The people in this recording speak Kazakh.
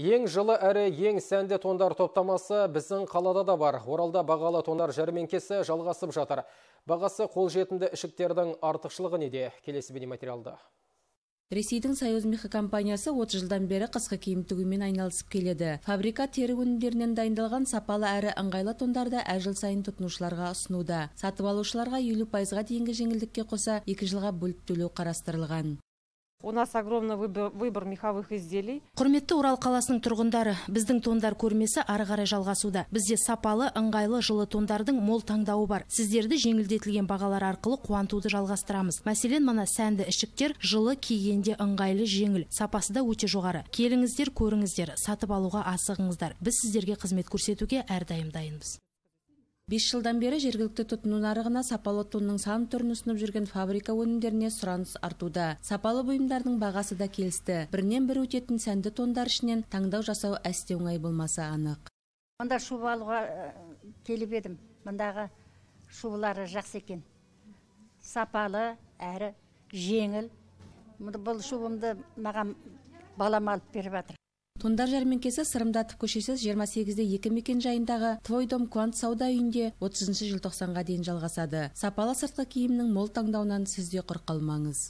Ең жылы әрі ең сәнді тондар топтамасы біздің қалада да бар. Оралда бағалы тондар жәрменкесі жалғасып жатыр. Бағасы қол жетінді ішіктердің артықшылығы неде? Келесі материалды. Ресейдің Союз компаниясы 30 жылдан бері қысқы киім тігумен айналысып келеді. Фабрика тері өнімдерінен дайындалған сапалы әрі ыңғайлы тондарды әр жыл сайын тұтынушыларға ұсынуда. Сатып алушыларға 50 пайызға дейінгі жеңілдікке қоса екі жылға бөліп төлеу қарастырылған. У нас огромный выбор, выбор меховых изделий. Құрметті Орал қаласының тұрғындары, біздің тондар көрмесі ары қарай жалғасуда. Бізде сапалы, ыңғайлы жылы тондардың мол таңдауы бар. Сіздерді жеңілдетілген бағалар арқылы қуантуды жалғастырамыз. Мәселен, мана сәнді ішіктер жылы кигенде ыңғайлы жеңіл, сапасы да өте жоғары. Келіңіздер, көріңіздер, сатып алуға асығыңыздар. Біз сіздерге қызмет көрсетуге әрдайым дайынбыз бес жылдан бері жергілікті тұтыну нарығына сапалы тонның сан түрін ұсынып жүрген фабрика өнімдеріне сұраныс артуда сапалы бұйымдардың бағасы да келісті бірінен бірі өтетін сәнді тондар ішінен таңдау жасау әсте оңай болмаса анық мында шуба алуға келіп едім мындағы шубалары жақсы екен сапалы әрі жеңіл бұл шубамды маған балам алып беріп жатыр тондар жәрменкесі сырымдатов көшесі жиырма сегізде екі мекенжайындағы твой дом куант сауда үйінде отызыншы желтоқсанға дейін жалғасады сапалы сыртқы киімнің мол таңдауынан сізде де қалмаңыз